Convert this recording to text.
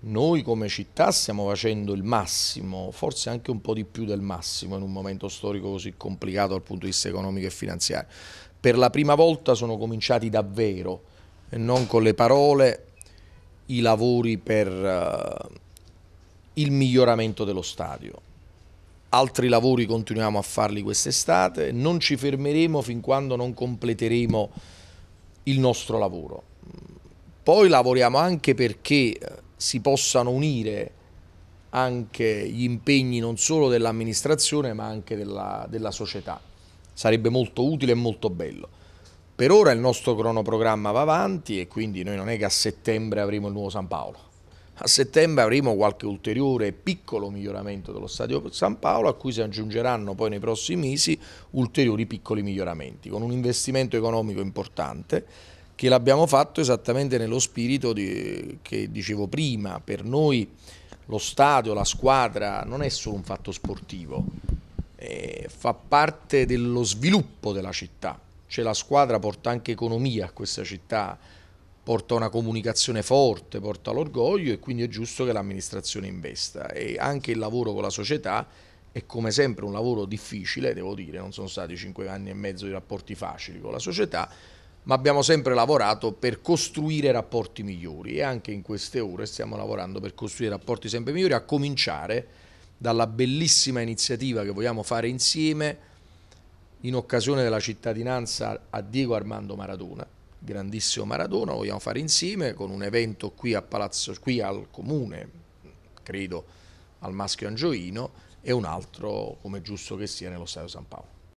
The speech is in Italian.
Noi come città stiamo facendo il massimo, forse anche un po' di più del massimo in un momento storico così complicato dal punto di vista economico e finanziario. Per la prima volta sono cominciati davvero, e non con le parole, i lavori per eh, il miglioramento dello stadio. Altri lavori continuiamo a farli quest'estate, non ci fermeremo fin quando non completeremo il nostro lavoro. Poi lavoriamo anche perché eh, si possano unire anche gli impegni non solo dell'amministrazione ma anche della, della società. Sarebbe molto utile e molto bello. Per ora il nostro cronoprogramma va avanti e quindi noi non è che a settembre avremo il nuovo San Paolo. A settembre avremo qualche ulteriore piccolo miglioramento dello stadio San Paolo a cui si aggiungeranno poi nei prossimi mesi ulteriori piccoli miglioramenti con un investimento economico importante che l'abbiamo fatto esattamente nello spirito di, che dicevo prima, per noi lo stadio, la squadra non è solo un fatto sportivo, eh, fa parte dello sviluppo della città, cioè la squadra porta anche economia a questa città, porta una comunicazione forte, porta l'orgoglio e quindi è giusto che l'amministrazione investa e anche il lavoro con la società è come sempre un lavoro difficile, devo dire, non sono stati cinque anni e mezzo di rapporti facili con la società, ma abbiamo sempre lavorato per costruire rapporti migliori e anche in queste ore stiamo lavorando per costruire rapporti sempre migliori, a cominciare dalla bellissima iniziativa che vogliamo fare insieme in occasione della cittadinanza a Diego Armando Maradona, grandissimo Maradona, lo vogliamo fare insieme con un evento qui, a Palazzo, qui al comune, credo al Maschio Angioino, e un altro, come giusto che sia, nello Stadio San Paolo.